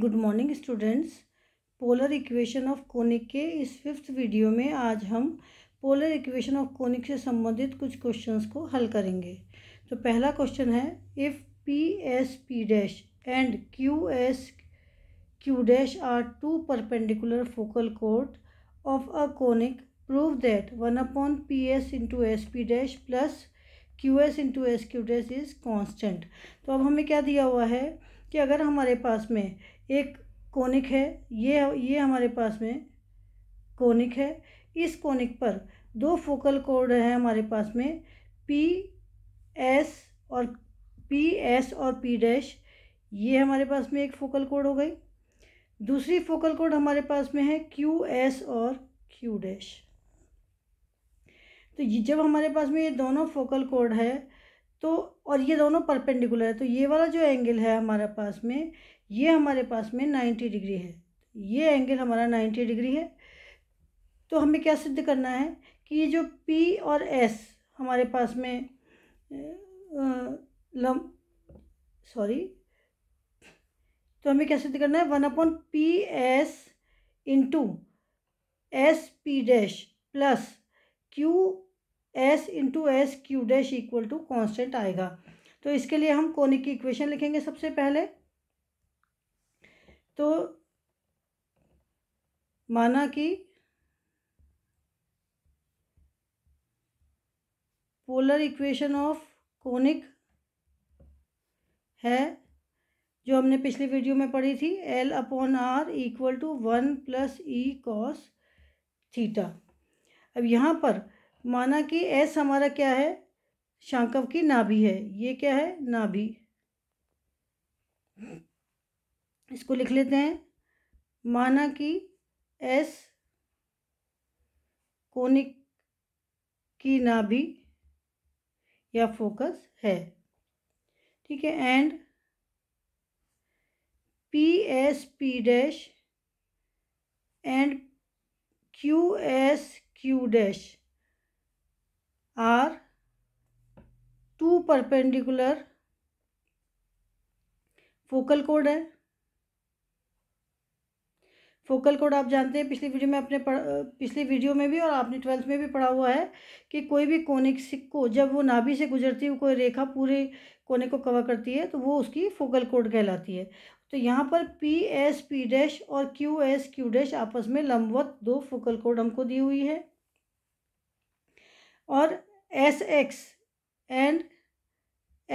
good morning students polar equation of conic के इस fifth video में आज हम पोलर इक्वेशन ऑफ कोनिक से संबंधित कुछ क्वेश्चंस को हल करेंगे तो पहला क्वेश्चन है if P S P dash and Q S Q dash are two perpendicular focal chord of a conic prove that one upon P S into S P dash plus Q S into S Q dash is constant तो अब हमें क्या दिया हुआ है कि अगर हमारे पास में एक कोनिक है ये ये हमारे पास में कोनिक है इस कोनिक पर दो फोकल कोड है हमारे पास में पी एस और पी एस और पी डैश ये हमारे पास में एक फोकल कोड हो गई दूसरी फोकल कोड हमारे पास में है क्यू एस और क्यू डैश तो ये जब हमारे पास में ये दोनों फोकल कोड है तो और ये दोनों परपेंडिकुलर है तो ये वाला जो एंगल है हमारे पास में ये हमारे पास में नाइन्टी डिग्री है ये एंगल हमारा नाइन्टी डिग्री है तो हमें क्या सिद्ध करना है कि ये जो पी और एस हमारे पास में लम सॉरी तो हमें क्या सिद्ध करना है one upon P S into S P dash plus Q S into S Q dash equal to constant आएगा तो इसके लिए हम कोनिक की इक्वेशन लिखेंगे सबसे पहले तो माना कि पोलर इक्वेशन ऑफ कोनिक है जो हमने पिछले वीडियो में पढ़ी थी L upon R equal to one plus E cos theta अब यहाँ पर माना कि एस हमारा क्या है शांकव की नाभि है ये क्या है नाभि इसको लिख लेते हैं माना कि एस कोनिक की नाभि या फोकस है ठीक है and P S P dash and Q S Q dash are two perpendicular focal कोड है फोकल कोड आप जानते हैं पिछली वीडियो में आपने पढ़ पिछली वीडियो में भी और आपने ट्वेल्थ में भी पढ़ा हुआ है कि कोई भी कोने को जब वो नाभि से गुजरती है कोई रेखा पूरे कोने को कवर करती है तो वो उसकी फोकल कोड कहलाती है तो यहाँ पर पी एस पी डैश और क्यू एस क्यू डैश आपस में लंबवत दो फोकल कोड हमको दी हुई है और S X and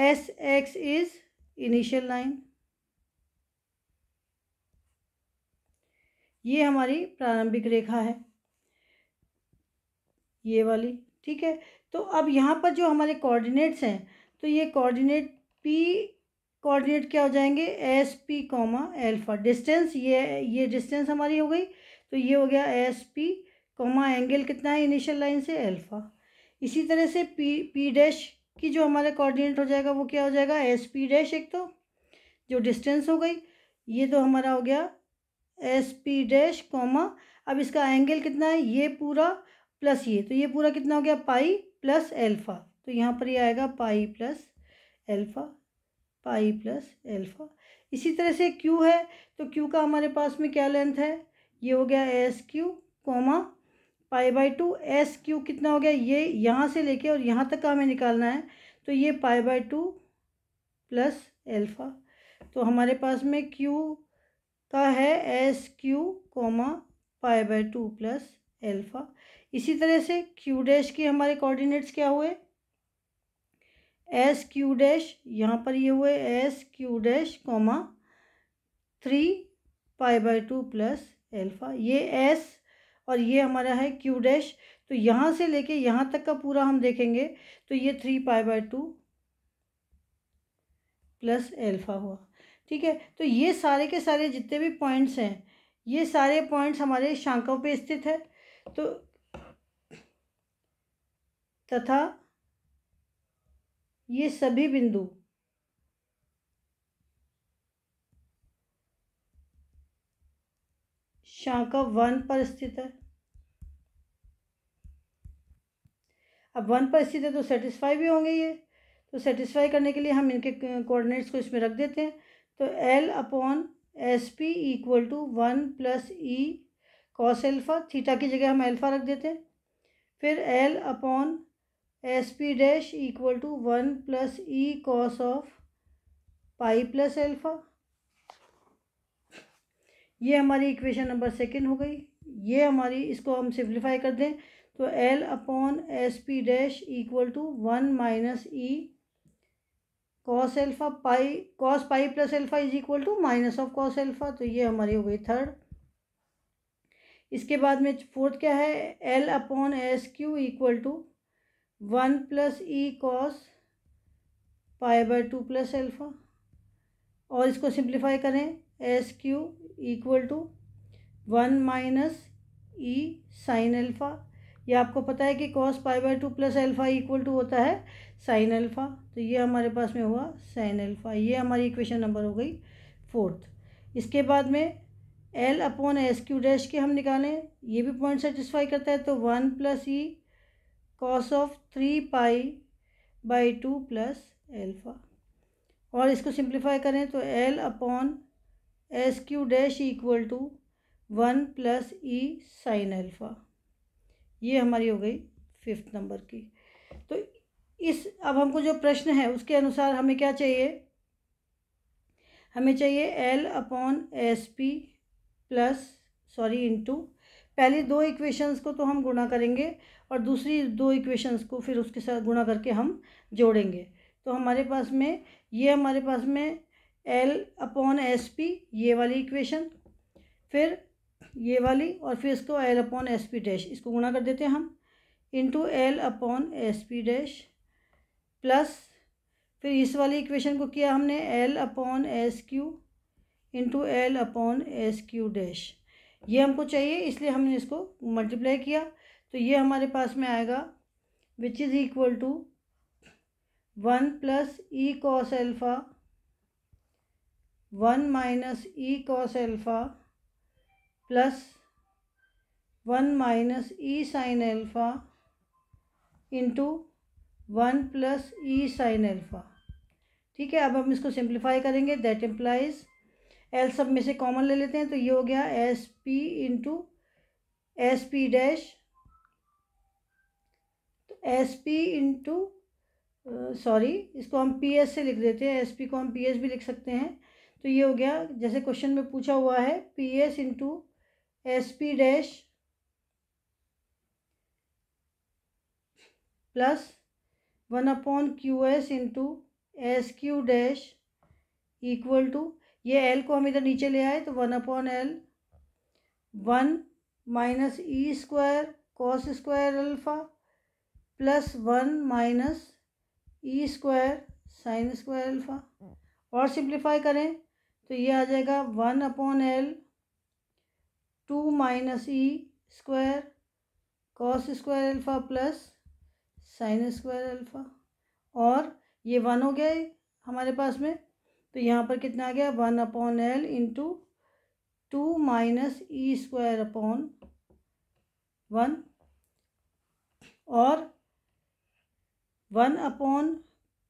S X is initial line ये हमारी प्रारंभिक रेखा है ये वाली ठीक है तो अब यहाँ पर जो हमारे कोऑर्डिनेट्स हैं तो ये कोऑर्डिनेट पी कोऑर्डिनेट क्या हो जाएंगे S P comma alpha distance ये ये डिस्टेंस हमारी हो गई तो ये हो गया एस पी कॉमा एंगल कितना है इनिशियल लाइन से एल्फा इसी तरह से पी पी डैश की जो हमारे कोऑर्डिनेट हो जाएगा वो क्या हो जाएगा एस पी डैश एक तो जो डिस्टेंस हो गई ये तो हमारा हो गया एस पी डैश कॉमा अब इसका एंगल कितना है ये पूरा प्लस ये तो ये पूरा कितना हो गया पाई प्लस एल्फ़ा तो यहाँ पर ये आएगा pi plus alpha pi plus alpha इसी तरह से क्यू है तो क्यू का हमारे पास में क्या लेंथ है ये हो गया S Q comma pi by two S Q कितना हो गया ये यहाँ से लेके और यहाँ तक का हमें निकालना है तो ये pi by two plus alpha तो हमारे पास में क्यू का है S Q comma five by two plus alpha इसी तरह से क्यू डैश के हमारे कोऑर्डिनेट्स क्या हुए एस क्यू डैश यहाँ पर ये हुए S Q dash comma three five by two plus alpha ये एस और ये हमारा है क्यू डैश तो यहाँ से लेके यहाँ तक का पूरा हम देखेंगे तो ये three pi by two plus alpha हुआ ठीक है तो ये सारे के सारे जितने भी पॉइंट्स हैं ये सारे पॉइंट्स हमारे शांकों पे स्थित है तो तथा ये सभी बिंदु शांका वन पर स्थित है अब वन पर स्थित है तो सेटिस्फाई भी होंगे ये तो सेटिस्फाई करने के लिए हम इनके कोऑर्डिनेट्स को इसमें रख देते हैं तो L upon S P equal to one plus E cos alpha theta की जगह हम एल्फ़ा रख देते हैं फिर L upon S P dash equal to one plus E cos of pi plus alpha ये हमारी इक्वेशन नंबर सेकेंड हो गई ये हमारी इसको हम सिंप्लीफाई कर दें तो L upon S P dash equal to one minus E cos alpha pi cos pi plus alpha is equal to minus of cos alpha तो ये हमारी हो गई थर्ड इसके बाद में फोर्थ क्या है L upon S Q equal to one plus E cos pi by two plus alpha और इसको सिंप्लीफाई करें S Q equal to one minus E sine alpha ये आपको पता है कि cos pi by two plus alpha equal to होता है साइन एल्फ़ा तो ये हमारे पास में हुआ साइन एल्फ़ा ये हमारी इक्वेशन नंबर हो गई फोर्थ इसके बाद में L upon S Q dash के हम निकालें ये भी पॉइंट सेटिस्फाई करता है तो one plus E cos of three pi by two plus alpha और इसको सिंप्लीफाई करें तो L upon S Q dash equal to one plus E sine alpha ये हमारी हो गई फिफ्थ नंबर की तो इस अब हमको जो प्रश्न है उसके अनुसार हमें क्या चाहिए हमें चाहिए L upon S P plus sorry into पहली दो इक्वेशंस को तो हम गुणा करेंगे और दूसरी दो इक्वेशंस को फिर उसके साथ गुणा करके हम जोड़ेंगे तो हमारे पास में ये हमारे पास में एल अपॉन एस पी ये वाली इक्वेशन फिर ये वाली और फिर इसको L upon S P dash इसको गुणा कर देते हैं हम into L upon S P dash plus फिर इस वाली इक्वेशन को किया हमने L upon S Q into L upon S Q dash ये हमको चाहिए इसलिए हमने इसको मल्टीप्लाई किया तो ये हमारे पास में आएगा which is equal to one plus E cos alpha one minus E cos alpha plus one minus E sine alpha into one plus E sine alpha ठीक है अब हम इसको सिंप्लीफाई करेंगे दैट इम्प्लाइज एल सब में से कॉमन ले लेते हैं तो ये हो गया S P into S P dash तो एस पी इंटू सॉरी इसको हम पी एस से लिख देते हैं एस पी को हम पी एस भी लिख सकते हैं तो ये हो गया जैसे क्वेश्चन में पूछा हुआ है P S into S P dash plus one upon Q S into S Q dash equal to ये एल को हम इधर नीचे ले आए तो one upon L one minus E square cos square alpha plus one minus E square sine square alpha और simplify करें तो ये आ जाएगा one upon L two minus E square cos square alpha plus sine square alpha और ये one हो गया हमारे पास में तो यहाँ पर कितना आ गया one upon L into two minus E square upon one और one upon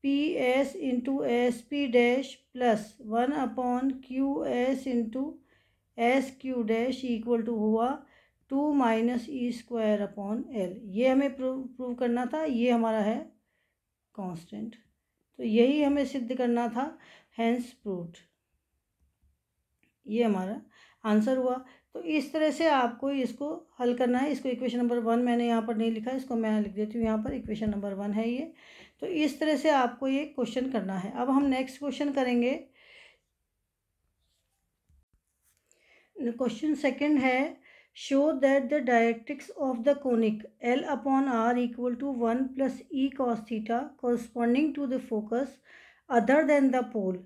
P S into S P dash plus one upon Q S into S Q dash equal to हुआ two minus E square upon L ये हमें prove prove करना था ये हमारा है constant तो यही हमें सिद्ध करना था हैंस प्रूव्ड ये हमारा आंसर हुआ तो इस तरह से आपको इसको हल करना है इसको इक्वेशन नंबर वन मैंने यहाँ पर नहीं लिखा इसको मैं लिख देती हूँ यहाँ पर इक्वेशन नंबर वन है ये तो इस तरह से आपको ये क्वेश्चन करना है अब हम नेक्स्ट क्वेश्चन करेंगे क्वेश्चन सेकंड है show that the directrix of the conic L upon R equal to one plus E cos theta corresponding to the focus other than the pole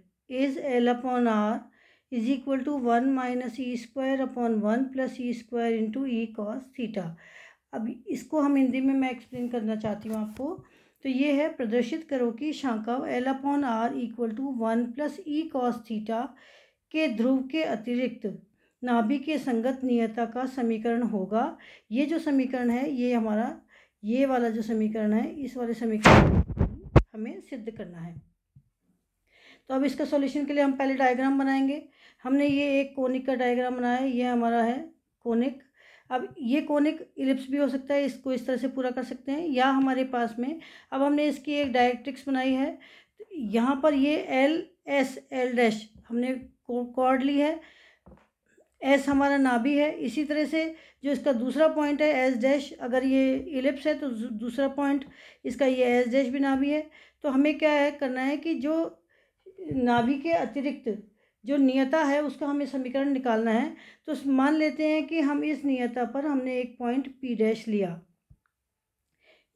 is L upon R is equal to one minus E square upon one plus E square into E cos theta अब इसको हम हिंदी में मैं explain करना चाहती हूँ आपको तो ये है प्रदर्शित करो कि शांका L upon R equal to one plus E cos theta के ध्रुव के अतिरिक्त नाभि के संगत नियता का समीकरण होगा ये जो समीकरण है ये हमारा ये वाला जो समीकरण है इस वाले समीकरण हमें सिद्ध करना है तो अब इसका सॉल्यूशन के लिए हम पहले डायग्राम बनाएंगे हमने ये एक कोनिक का डायग्राम बनाया ये हमारा है कोनिक अब ये कोनिक इलिप्स भी हो सकता है इसको इस तरह से पूरा कर सकते हैं या हमारे पास में अब हमने इसकी एक डायरेक्ट्रिक्स बनाई है यहाँ पर ये एल एस एल डैश हमने कॉर्ड ली है एस हमारा नाभि है इसी तरह से जो इसका दूसरा पॉइंट है एस डैश अगर ये इलिप्स है तो दूसरा पॉइंट इसका ये एस डैश भी नाभि है तो हमें क्या है करना है कि जो नाभि के अतिरिक्त जो नियता है उसका हमें समीकरण निकालना है तो मान लेते हैं कि हम इस नियता पर हमने एक पॉइंट पी डैश लिया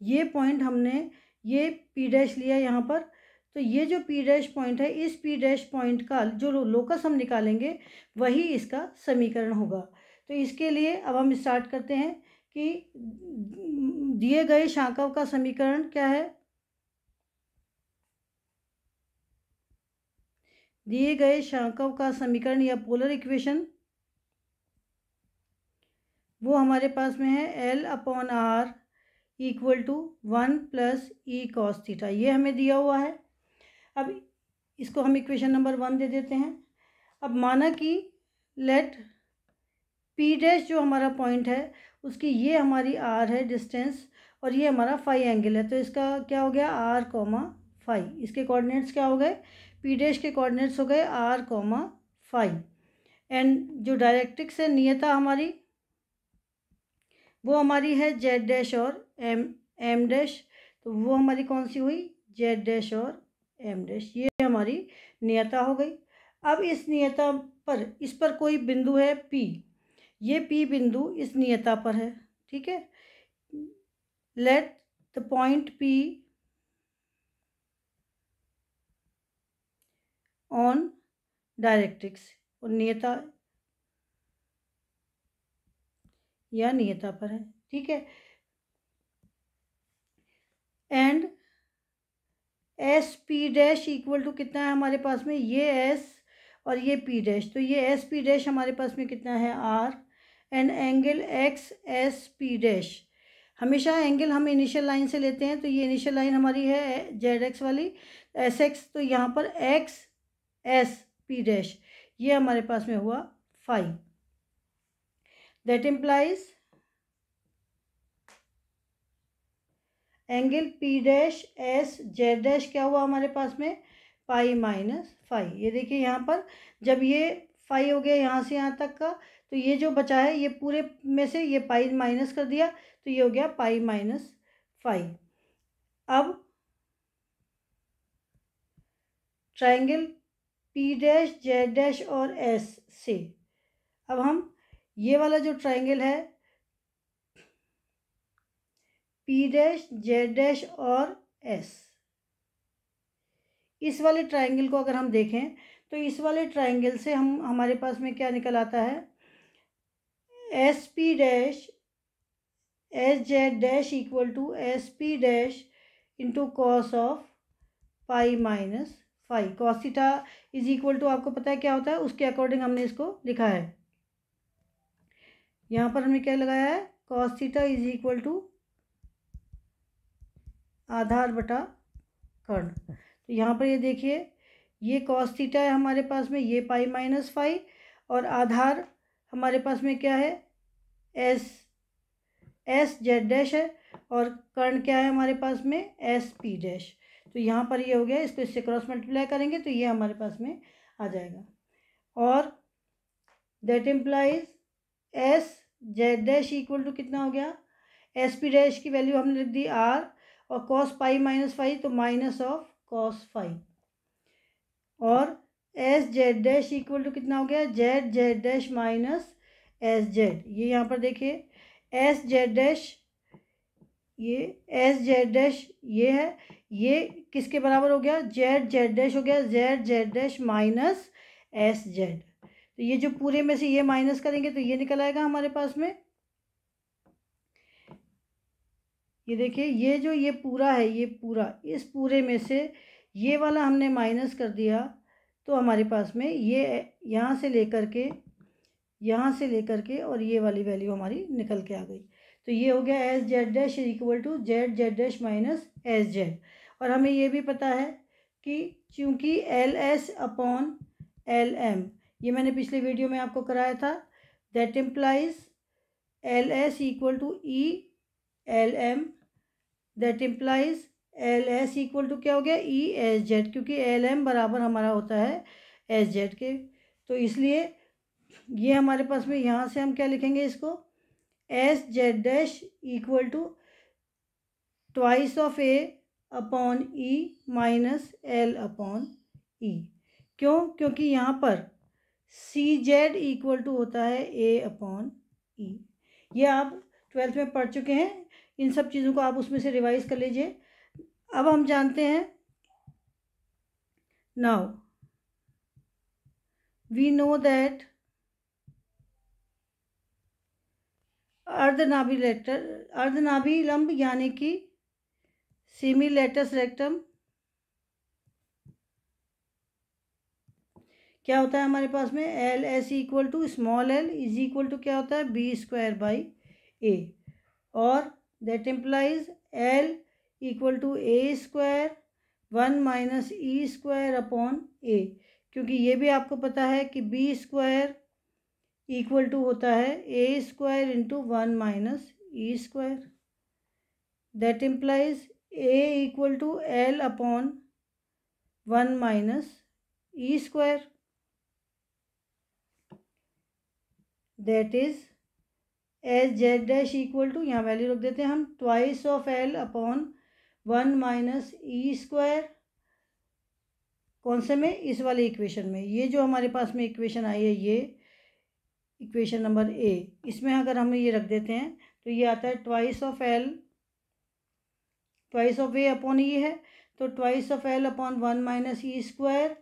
ये पॉइंट हमने ये पी डैश लिया यहाँ पर तो ये जो पी डैश पॉइंट है इस पी डैश पॉइंट का जो लोकस हम निकालेंगे वही इसका समीकरण होगा तो इसके लिए अब हम स्टार्ट करते हैं कि दिए गए शांकव का समीकरण क्या है दिए गए शांकव का समीकरण या पोलर इक्वेशन वो हमारे पास में है L upon R equal to one plus E cos theta ये हमें दिया हुआ है अब इसको हम इक्वेशन नंबर वन दे देते हैं अब माना कि लेट पी डैश जो हमारा पॉइंट है उसकी ये हमारी आर है डिस्टेंस और ये हमारा फाई एंगल है तो इसका क्या हो गया आर कॉमा फाई इसके कोऑर्डिनेट्स क्या हो गए पी डैश के कोऑर्डिनेट्स हो गए आर कॉमा फाई एंड जो डायरेक्ट्रिक्स है नियता हमारी वो हमारी है जेड डैश और एम एम डैश तो वो हमारी कौन सी हुई जेड डैश और एम डैश ये हमारी नियता हो गई अब इस नियता पर इस पर कोई बिंदु है पी ये पी बिंदु इस नियता पर है ठीक है let the point P on directrix और नियता या नियता पर है ठीक है and S P dash equal to कितना है हमारे पास में ये एस और ये पी डैश तो ये एस पी डैश हमारे पास में कितना है R and angle X S P dash हमेशा एंगल हम इनिशियल लाइन से लेते हैं तो ये इनिशियल लाइन हमारी है जेड एक्स वाली एस एक्स तो यहाँ पर एक्स एस पी डैश ये हमारे पास में हुआ phi that implies angle P dash S Z dash क्या हुआ हमारे पास में पाई माइनस फाइव ये देखिए यहाँ पर जब ये फाइव हो गया यहाँ से यहाँ तक का तो ये जो बचा है ये पूरे में से ये पाई माइनस कर दिया तो ये हो गया पाई माइनस फाइव अब triangle P dash Z dash और एस से अब हम ये वाला जो ट्राइंगल है पी डैश जेड डैश और एस इस वाले ट्रायंगल को अगर हम देखें तो इस वाले ट्रायंगल से हम हमारे पास में क्या निकल आता है S P dash S Z dash equal to S P dash into cos of pi minus phi cos theta is equal to आपको पता है क्या होता है उसके अकॉर्डिंग हमने इसको लिखा है यहाँ पर हमने क्या लगाया है कॉस्टिटा इज इक्वल टू आधार बटा कर्ण तो यहाँ पर ये देखिए ये कॉस थीटा है हमारे पास में ये पाई माइनस फाइव और आधार हमारे पास में क्या है एस एस जेड डैश है और कर्ण क्या है हमारे पास में एस पी डैश तो यहाँ पर ये हो गया इसको इससे क्रॉस मल्टीप्लाई करेंगे तो ये हमारे पास में आ जाएगा और that implies S Z dash equal to कितना हो गया एस पी डैश की वैल्यू हमने लिख दी आर और कॉस पाई माइनस फाइव तो माइनस ऑफ कॉस फाइव और S Z dash equal to कितना हो गया Z Z dash minus S Z ये यहाँ पर देखिए एस जेड डैश ये एस जेड डैश ये है ये किसके बराबर हो गया जेड जेड डैश हो गया Z Z dash minus S Z तो ये जो पूरे में से ये माइनस करेंगे तो ये निकल आएगा हमारे पास में ये देखिए ये जो ये पूरा है ये पूरा इस पूरे में से ये वाला हमने माइनस कर दिया तो हमारे पास में ये यहाँ से लेकर के यहाँ से लेकर के और ये वाली वैल्यू हमारी निकल के आ गई तो ये हो गया S Z dash equal to Z Z dash minus S Z और हमें ये भी पता है कि चूँकि L S upon L M ये मैंने पिछले वीडियो में आपको कराया था that implies L S equal to E L M that implies L S equal to क्या हो गया ई एस जेड क्योंकि एल एम बराबर हमारा होता है एस जेड के तो इसलिए ये हमारे पास में यहाँ से हम क्या लिखेंगे इसको S Z dash equal to twice of A upon E minus L upon E क्यों क्योंकि यहाँ पर सी जेड इक्वल टू होता है ए अपॉन ई ये आप ट्वेल्थ में पढ़ चुके हैं इन सब चीज़ों को आप उसमें से रिवाइज कर लीजिए अब हम जानते हैं नाउ वी नो दैट अर्धनाभि लेटर अर्धनाभि लंब यानी कि सीमी लेटस रेक्टम क्या होता है हमारे पास में L S equal to small L is equal to क्या होता है बी स्क्वायर बाई ए और that implies L equal to A square one minus E square upon A क्योंकि ये भी आपको पता है कि बी स्क्वायर इक्वल टू होता है A square into one minus E square that implies A equal to L upon one minus E square that is S Z dash equal to यहाँ वैल्यू रख देते हैं हम twice of L upon one minus E square कौन से में इस वाले इक्वेशन में ये जो हमारे पास में इक्वेशन आई है ये इक्वेशन नंबर ए इसमें अगर हम ये रख देते हैं तो ये आता है twice of L twice of A upon E है तो twice of L upon one minus E square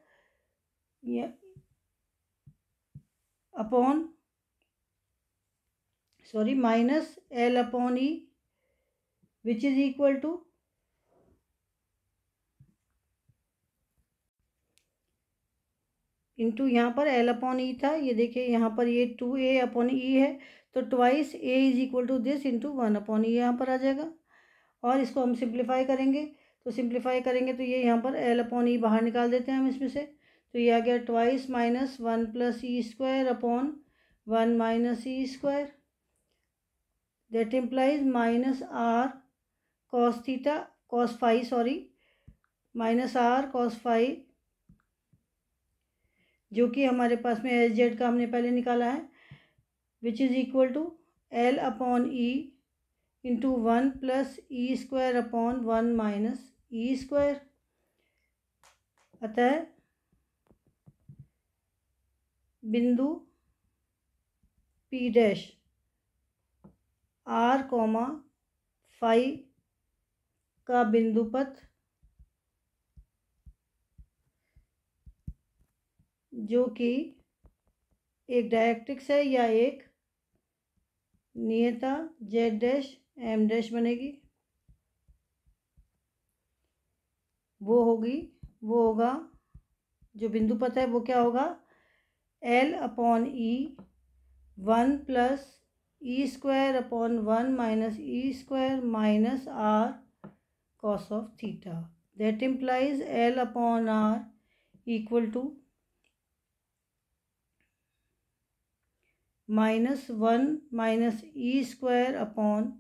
upon sorry minus L upon E which is equal to into यहाँ पर एल अपॉन ई था ये देखिए यहाँ पर ये टू ए अपॉन ई है तो twice A is equal to this into one upon E यहाँ पर आ जाएगा और इसको हम सिंप्लीफाई करेंगे तो सिंप्लीफाई करेंगे तो ये यहाँ पर एल अपॉन ई बाहर निकाल देते हैं हम इसमें से तो ये आ गया twice minus one plus E square upon one minus E square that implies minus R cos theta cos phi sorry minus R cos phi जो कि हमारे पास में एच जेड का हमने पहले निकाला है which is equal to L upon E into one plus E square upon one minus E square अतः बिंदु P dash R comma phi का बिंदुपथ जो कि एक डायरेक्ट्रिक्स है या एक नियता जेड डैश एम डैश बनेगी वो होगी वो होगा जो बिंदु पता है वो क्या होगा L upon E e one plus E square upon one minus E square minus R cos of theta that implies L upon R equal to minus one minus E square upon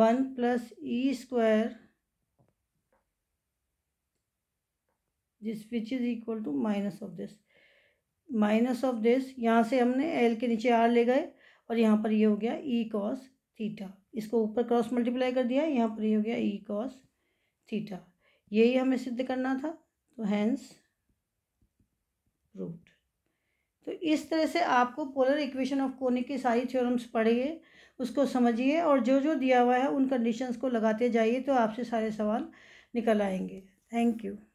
one plus E square this which is equal to minus of this minus of this यहाँ से हमने L के नीचे are ले गए और यहाँ पर ये हो गया ई कॉस थीटा इसको ऊपर क्रॉस मल्टीप्लाई कर दिया यहाँ पर ये हो गया ई कॉस थीटा यही हमें सिद्ध करना था तो हैंस रूट तो इस तरह से आपको पोलर इक्वेशन ऑफ कोनिक के सारी थ्योरम्स पढ़िए उसको समझिए और जो जो दिया हुआ है उन कंडीशंस को लगाते जाइए तो आपसे सारे सवाल निकल आएंगे थैंक यू